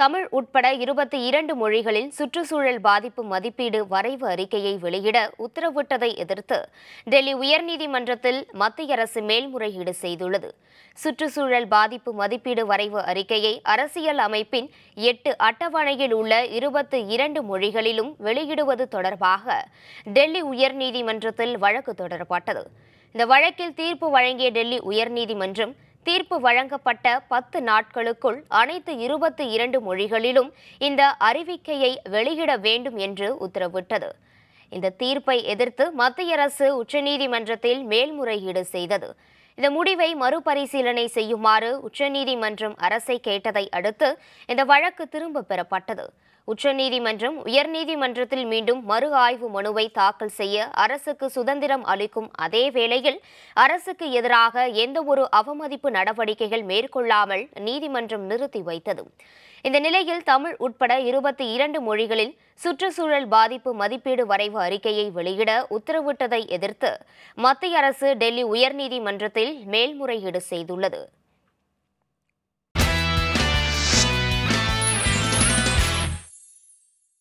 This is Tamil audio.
தமிழ் உட்பட இருபத்தி இரண்டு மொழிகளில் சுற்றுச்சூழல் பாதிப்பு மதிப்பீடு வரைவு அறிக்கையை வெளியிட உத்தரவிட்டதை எதிர்த்து டெல்லி உயர்நீதிமன்றத்தில் மத்திய அரசு மேல்முறையீடு செய்துள்ளது சுற்றுச்சூழல் பாதிப்பு மதிப்பீடு வரைவு அறிக்கையை அரசியல் அமைப்பின் எட்டு அட்டவணையில் உள்ள இருபத்தி இரண்டு மொழிகளிலும் வெளியிடுவது தொடர்பாக டெல்லி உயர்நீதிமன்றத்தில் வழக்கு தொடரப்பட்டது இந்த வழக்கில் தீர்ப்பு வழங்கிய டெல்லி உயர்நீதிமன்றம் தீர்ப்பு வழங்கப்பட்ட பத்து நாட்களுக்குள் அனைத்து இருபத்தி இரண்டு மொழிகளிலும் இந்த அறிவிக்கையை வெளியிட வேண்டும் என்று உத்தரவிட்டது இந்த தீர்ப்பை எதிர்த்து மத்திய அரசு உச்சநீதிமன்றத்தில் மேல்முறையீடு செய்தது இந்த முடிவை மறுபரிசீலனை செய்யுமாறு உச்சநீதிமன்றம் அரசை கேட்டதை அடுத்து இந்த வழக்கு திரும்ப பெறப்பட்டது உச்சநீதிமன்றம் உயர்நீதிமன்றத்தில் மீண்டும் மறு ஆய்வு மனுவை தாக்கல் செய்ய அரசுக்கு சுதந்திரம் அளிக்கும் அதே வேளையில் அரசுக்கு எதிராக எந்தவொரு அவமதிப்பு நடவடிக்கைகள் மேற்கொள்ளாமல் நீதிமன்றம் நிறுத்தி வைத்தது இந்த நிலையில் தமிழ் உட்பட இருபத்தி இரண்டு மொழிகளில் சுற்றுச்சூழல் பாதிப்பு மதிப்பீடு வரைவு அறிக்கையை வெளியிட உத்தரவிட்டதை எதிர்த்து மத்திய அரசு டெல்லி உயர்நீதிமன்றத்தில் மேல்முறையீடு செய்துள்ளது